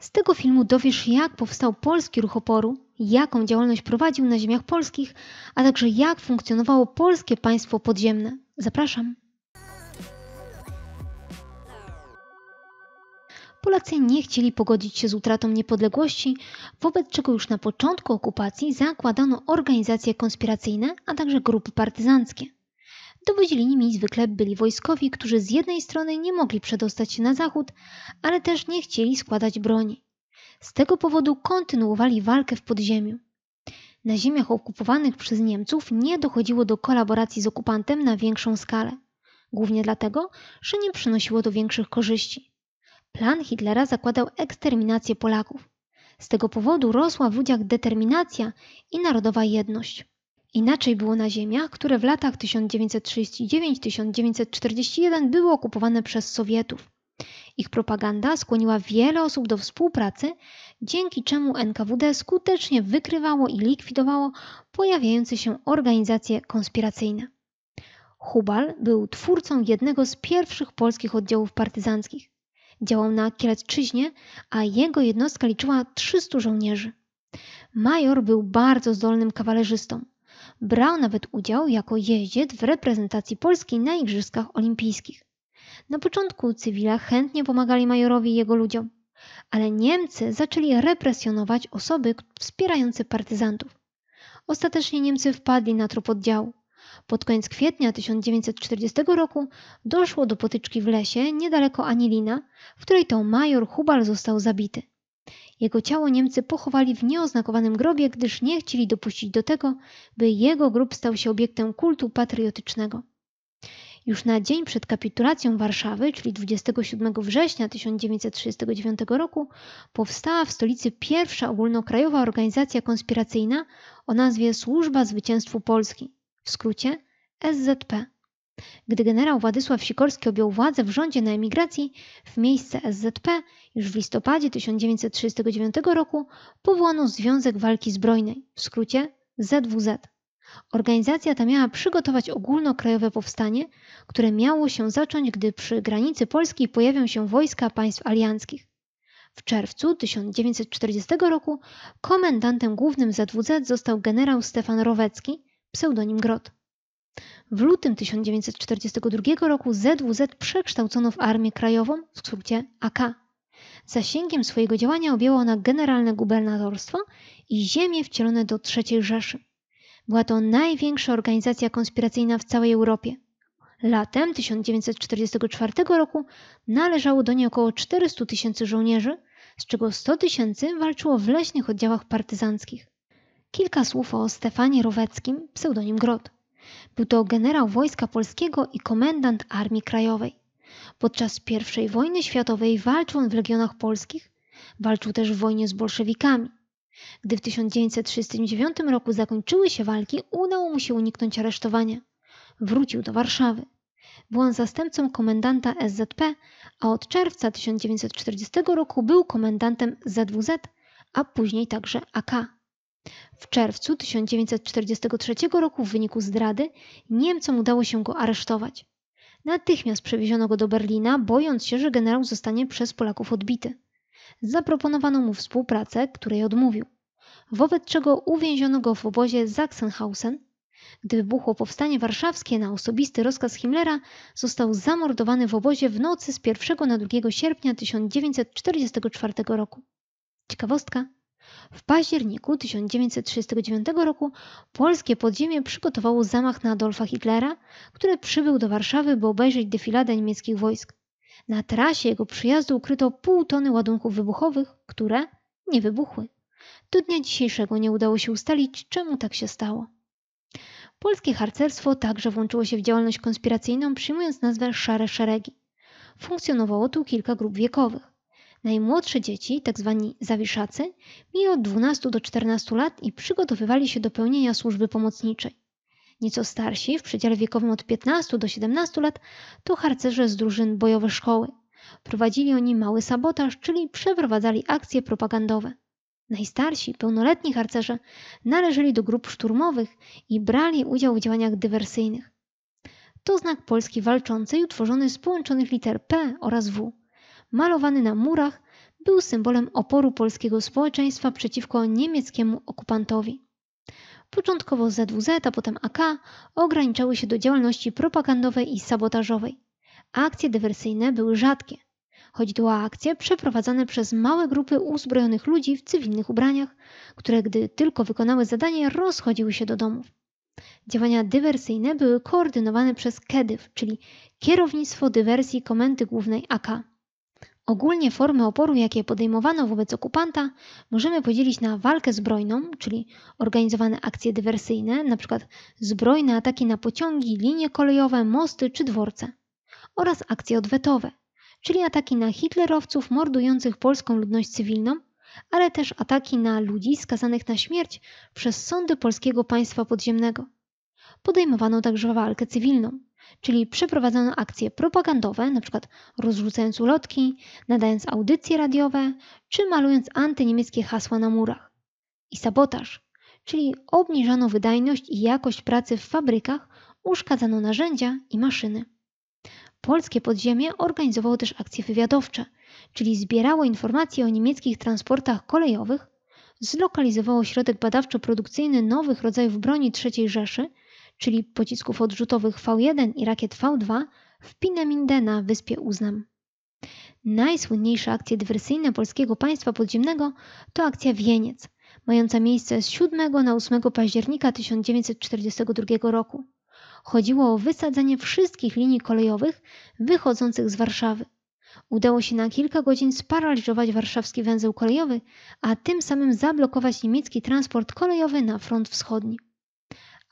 Z tego filmu dowiesz, jak powstał polski ruch oporu, jaką działalność prowadził na ziemiach polskich, a także jak funkcjonowało polskie państwo podziemne. Zapraszam. Polacy nie chcieli pogodzić się z utratą niepodległości, wobec czego już na początku okupacji zakładano organizacje konspiracyjne, a także grupy partyzanckie. Dowodzili nimi zwykle byli wojskowi, którzy z jednej strony nie mogli przedostać się na zachód, ale też nie chcieli składać broni. Z tego powodu kontynuowali walkę w podziemiu. Na ziemiach okupowanych przez Niemców nie dochodziło do kolaboracji z okupantem na większą skalę, głównie dlatego, że nie przynosiło to większych korzyści. Plan Hitlera zakładał eksterminację Polaków. Z tego powodu rosła w ludziach determinacja i narodowa jedność. Inaczej było na ziemiach, które w latach 1939-1941 były okupowane przez Sowietów. Ich propaganda skłoniła wiele osób do współpracy, dzięki czemu NKWD skutecznie wykrywało i likwidowało pojawiające się organizacje konspiracyjne. Hubal był twórcą jednego z pierwszych polskich oddziałów partyzanckich. Działał na Kielecczyźnie, a jego jednostka liczyła 300 żołnierzy. Major był bardzo zdolnym kawalerzystą. Brał nawet udział jako jeździec w reprezentacji Polski na Igrzyskach Olimpijskich. Na początku cywile chętnie pomagali majorowi i jego ludziom, ale Niemcy zaczęli represjonować osoby wspierające partyzantów. Ostatecznie Niemcy wpadli na trup oddziału. Pod koniec kwietnia 1940 roku doszło do potyczki w lesie niedaleko Anilina, w której to major Hubal został zabity. Jego ciało Niemcy pochowali w nieoznakowanym grobie, gdyż nie chcieli dopuścić do tego, by jego grób stał się obiektem kultu patriotycznego. Już na dzień przed kapitulacją Warszawy, czyli 27 września 1939 roku, powstała w stolicy pierwsza ogólnokrajowa organizacja konspiracyjna o nazwie Służba Zwycięstwu Polski, w skrócie SZP. Gdy generał Władysław Sikorski objął władzę w rządzie na emigracji, w miejsce SZP już w listopadzie 1939 roku powołano Związek Walki Zbrojnej, w skrócie ZWZ. Organizacja ta miała przygotować ogólnokrajowe powstanie, które miało się zacząć, gdy przy granicy Polski pojawią się wojska państw alianckich. W czerwcu 1940 roku komendantem głównym ZWZ został generał Stefan Rowecki, pseudonim Grot. W lutym 1942 roku ZWZ przekształcono w Armię Krajową w skrócie AK. Zasięgiem swojego działania objęła ona generalne gubernatorstwo i ziemie wcielone do III Rzeszy. Była to największa organizacja konspiracyjna w całej Europie. Latem 1944 roku należało do niej około 400 tysięcy żołnierzy, z czego 100 tysięcy walczyło w leśnych oddziałach partyzanckich. Kilka słów o Stefanie Roweckim, pseudonim Grot. Był to generał Wojska Polskiego i komendant Armii Krajowej. Podczas I wojny światowej walczył on w legionach polskich, walczył też w wojnie z bolszewikami. Gdy w 1939 roku zakończyły się walki, udało mu się uniknąć aresztowania. Wrócił do Warszawy. Był on zastępcą komendanta SZP, a od czerwca 1940 roku był komendantem ZWZ, a później także AK. W czerwcu 1943 roku w wyniku zdrady Niemcom udało się go aresztować. Natychmiast przewieziono go do Berlina, bojąc się, że generał zostanie przez Polaków odbity. Zaproponowano mu współpracę, której odmówił. Wobec czego uwięziono go w obozie Sachsenhausen. Gdy wybuchło powstanie warszawskie na osobisty rozkaz Himmlera, został zamordowany w obozie w nocy z 1 na 2 sierpnia 1944 roku. Ciekawostka, w październiku 1939 roku polskie podziemie przygotowało zamach na Adolfa Hitlera, który przybył do Warszawy, by obejrzeć defiladę niemieckich wojsk. Na trasie jego przyjazdu ukryto pół tony ładunków wybuchowych, które nie wybuchły. Do dnia dzisiejszego nie udało się ustalić, czemu tak się stało. Polskie harcerstwo także włączyło się w działalność konspiracyjną, przyjmując nazwę Szare Szeregi. Funkcjonowało tu kilka grup wiekowych. Najmłodsze dzieci, tzw. Tak zawiszacy, mieli od 12 do 14 lat i przygotowywali się do pełnienia służby pomocniczej. Nieco starsi, w przedziale wiekowym od 15 do 17 lat, to harcerze z drużyn bojowe szkoły. Prowadzili oni mały sabotaż, czyli przeprowadzali akcje propagandowe. Najstarsi, pełnoletni harcerze należeli do grup szturmowych i brali udział w działaniach dywersyjnych. To znak Polski walczącej utworzony z połączonych liter P oraz W malowany na murach, był symbolem oporu polskiego społeczeństwa przeciwko niemieckiemu okupantowi. Początkowo ZWZ, a potem AK ograniczały się do działalności propagandowej i sabotażowej. Akcje dywersyjne były rzadkie. Chodziło o akcje przeprowadzane przez małe grupy uzbrojonych ludzi w cywilnych ubraniach, które gdy tylko wykonały zadanie, rozchodziły się do domów. Działania dywersyjne były koordynowane przez KEDYW, czyli Kierownictwo Dywersji Komendy Głównej AK. Ogólnie formy oporu, jakie podejmowano wobec okupanta, możemy podzielić na walkę zbrojną, czyli organizowane akcje dywersyjne, np. zbrojne ataki na pociągi, linie kolejowe, mosty czy dworce, oraz akcje odwetowe, czyli ataki na hitlerowców mordujących polską ludność cywilną, ale też ataki na ludzi skazanych na śmierć przez sądy polskiego państwa podziemnego. Podejmowano także walkę cywilną, czyli przeprowadzano akcje propagandowe, np. rozrzucając ulotki, nadając audycje radiowe czy malując antyniemieckie hasła na murach. I sabotaż, czyli obniżano wydajność i jakość pracy w fabrykach, uszkadzano narzędzia i maszyny. Polskie podziemie organizowało też akcje wywiadowcze, czyli zbierało informacje o niemieckich transportach kolejowych, zlokalizowało środek badawczo-produkcyjny nowych rodzajów broni III Rzeszy czyli pocisków odrzutowych V1 i rakiet V2 w Pinaminde na wyspie Uznam. Najsłynniejsze akcje dywersyjne polskiego państwa podziemnego to akcja Wieniec, mająca miejsce z 7 na 8 października 1942 roku. Chodziło o wysadzenie wszystkich linii kolejowych wychodzących z Warszawy. Udało się na kilka godzin sparaliżować warszawski węzeł kolejowy, a tym samym zablokować niemiecki transport kolejowy na front wschodni.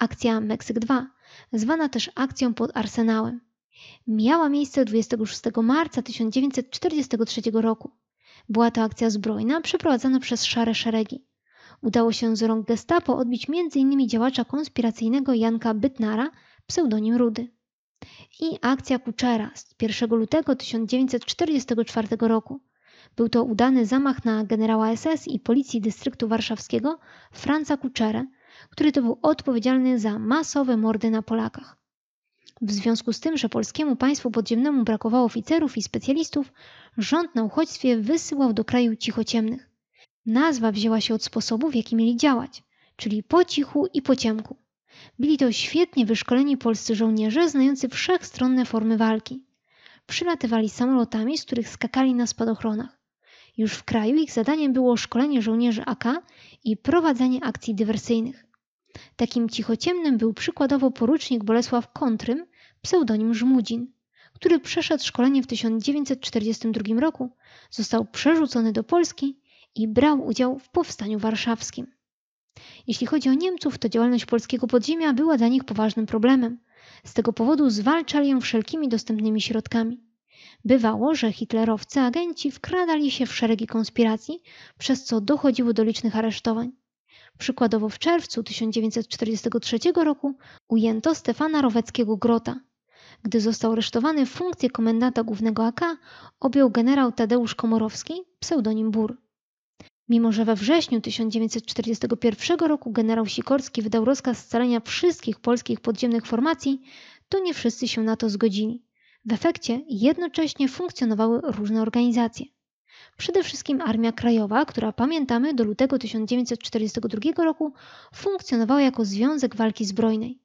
Akcja Meksyk 2, zwana też akcją pod Arsenałem, miała miejsce 26 marca 1943 roku. Była to akcja zbrojna przeprowadzana przez szare szeregi. Udało się z rąk gestapo odbić m.in. działacza konspiracyjnego Janka Bytnara, pseudonim Rudy. I akcja Kuczera z 1 lutego 1944 roku. Był to udany zamach na generała SS i policji dystryktu warszawskiego Franza Kuczerę, który to był odpowiedzialny za masowe mordy na Polakach. W związku z tym, że polskiemu państwu podziemnemu brakowało oficerów i specjalistów, rząd na uchodźstwie wysyłał do kraju cichociemnych. Nazwa wzięła się od sposobu, w jaki mieli działać, czyli po cichu i po ciemku. Byli to świetnie wyszkoleni polscy żołnierze, znający wszechstronne formy walki. Przylatywali samolotami, z których skakali na spadochronach. Już w kraju ich zadaniem było szkolenie żołnierzy AK i prowadzenie akcji dywersyjnych. Takim cichociemnym był przykładowo porucznik Bolesław Kontrym, pseudonim Żmudzin, który przeszedł szkolenie w 1942 roku, został przerzucony do Polski i brał udział w Powstaniu Warszawskim. Jeśli chodzi o Niemców, to działalność polskiego podziemia była dla nich poważnym problemem. Z tego powodu zwalczali ją wszelkimi dostępnymi środkami. Bywało, że hitlerowcy agenci wkradali się w szeregi konspiracji, przez co dochodziło do licznych aresztowań. Przykładowo w czerwcu 1943 roku ujęto Stefana Roweckiego Grota. Gdy został aresztowany, funkcję komendanta głównego AK objął generał Tadeusz Komorowski, pseudonim Bur. Mimo, że we wrześniu 1941 roku generał Sikorski wydał rozkaz scalenia wszystkich polskich podziemnych formacji, to nie wszyscy się na to zgodzili. W efekcie jednocześnie funkcjonowały różne organizacje. Przede wszystkim Armia Krajowa, która pamiętamy do lutego 1942 roku funkcjonowała jako Związek Walki Zbrojnej.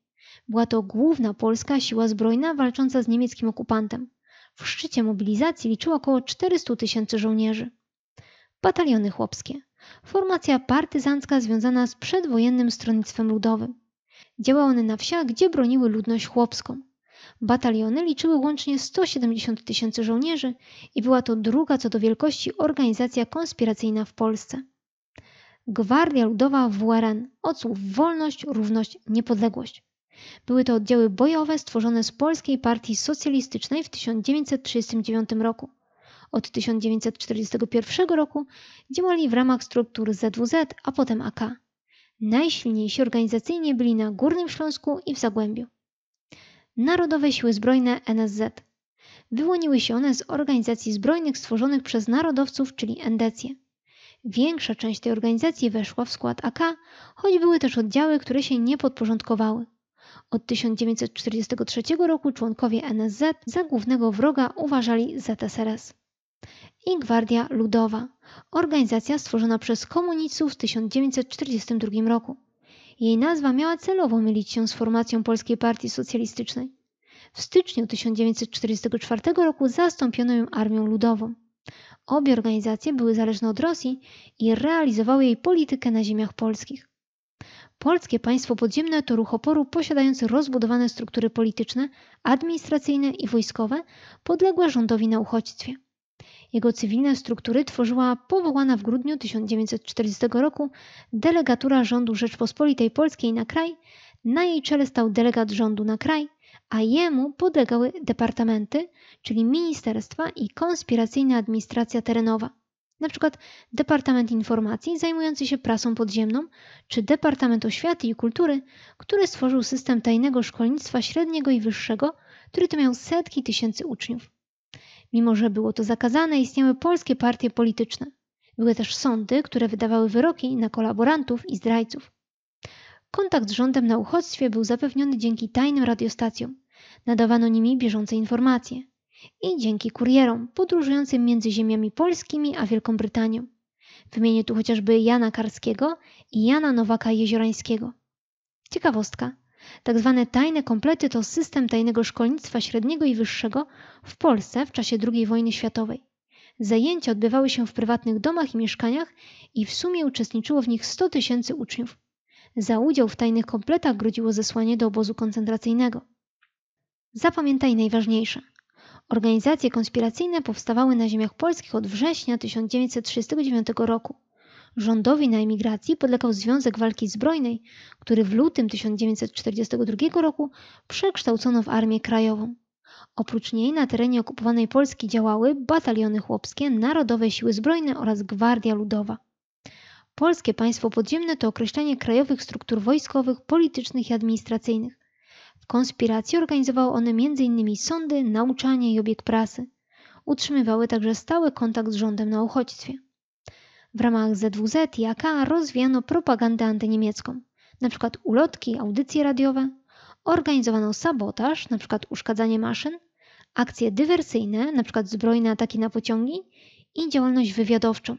Była to główna polska siła zbrojna walcząca z niemieckim okupantem. W szczycie mobilizacji liczyła około 400 tysięcy żołnierzy. Bataliony chłopskie. Formacja partyzancka związana z przedwojennym stronnictwem ludowym. Działały one na wsiach, gdzie broniły ludność chłopską. Bataliony liczyły łącznie 170 tysięcy żołnierzy i była to druga co do wielkości organizacja konspiracyjna w Polsce. Gwardia Ludowa WRN od słów wolność, równość, niepodległość. Były to oddziały bojowe stworzone z Polskiej Partii Socjalistycznej w 1939 roku. Od 1941 roku działali w ramach struktur ZWZ, a potem AK. Najsilniejsi organizacyjnie byli na Górnym Śląsku i w Zagłębiu. Narodowe Siły Zbrojne NSZ. Wyłoniły się one z organizacji zbrojnych stworzonych przez narodowców, czyli endecie. Większa część tej organizacji weszła w skład AK, choć były też oddziały, które się nie podporządkowały. Od 1943 roku członkowie NSZ za głównego wroga uważali ZSRS. I Gwardia Ludowa, organizacja stworzona przez komunistów w 1942 roku. Jej nazwa miała celowo mylić się z formacją Polskiej Partii Socjalistycznej. W styczniu 1944 roku zastąpiono ją Armią Ludową. Obie organizacje były zależne od Rosji i realizowały jej politykę na ziemiach polskich. Polskie państwo podziemne to ruch oporu posiadający rozbudowane struktury polityczne, administracyjne i wojskowe, podległe rządowi na uchodźstwie. Jego cywilne struktury tworzyła powołana w grudniu 1940 roku delegatura rządu Rzeczpospolitej Polskiej na kraj, na jej czele stał delegat rządu na kraj, a jemu podlegały departamenty, czyli ministerstwa i konspiracyjna administracja terenowa. Na przykład Departament Informacji zajmujący się prasą podziemną, czy Departament Oświaty i Kultury, który stworzył system tajnego szkolnictwa średniego i wyższego, który to miał setki tysięcy uczniów. Mimo, że było to zakazane, istniały polskie partie polityczne. Były też sądy, które wydawały wyroki na kolaborantów i zdrajców. Kontakt z rządem na uchodźstwie był zapewniony dzięki tajnym radiostacjom. Nadawano nimi bieżące informacje. I dzięki kurierom podróżującym między ziemiami polskimi a Wielką Brytanią. Wymienię tu chociażby Jana Karskiego i Jana Nowaka Jeziorańskiego. Ciekawostka. Tak zwane tajne komplety to system tajnego szkolnictwa średniego i wyższego w Polsce w czasie II wojny światowej. Zajęcia odbywały się w prywatnych domach i mieszkaniach i w sumie uczestniczyło w nich 100 tysięcy uczniów. Za udział w tajnych kompletach groziło zesłanie do obozu koncentracyjnego. Zapamiętaj najważniejsze. Organizacje konspiracyjne powstawały na ziemiach polskich od września 1939 roku. Rządowi na emigracji podlegał Związek Walki Zbrojnej, który w lutym 1942 roku przekształcono w Armię Krajową. Oprócz niej na terenie okupowanej Polski działały bataliony chłopskie, Narodowe Siły Zbrojne oraz Gwardia Ludowa. Polskie państwo podziemne to określenie krajowych struktur wojskowych, politycznych i administracyjnych. W konspiracji organizowały one m.in. sądy, nauczanie i obieg prasy. Utrzymywały także stały kontakt z rządem na uchodźstwie. W ramach Z2Z i AK rozwijano propagandę antyniemiecką, np. ulotki, audycje radiowe, organizowano sabotaż, np. uszkadzanie maszyn, akcje dywersyjne, np. zbrojne ataki na pociągi i działalność wywiadowczą.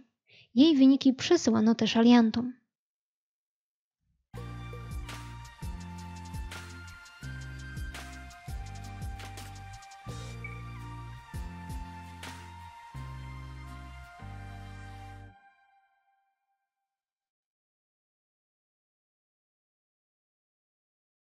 Jej wyniki przesyłano też aliantom.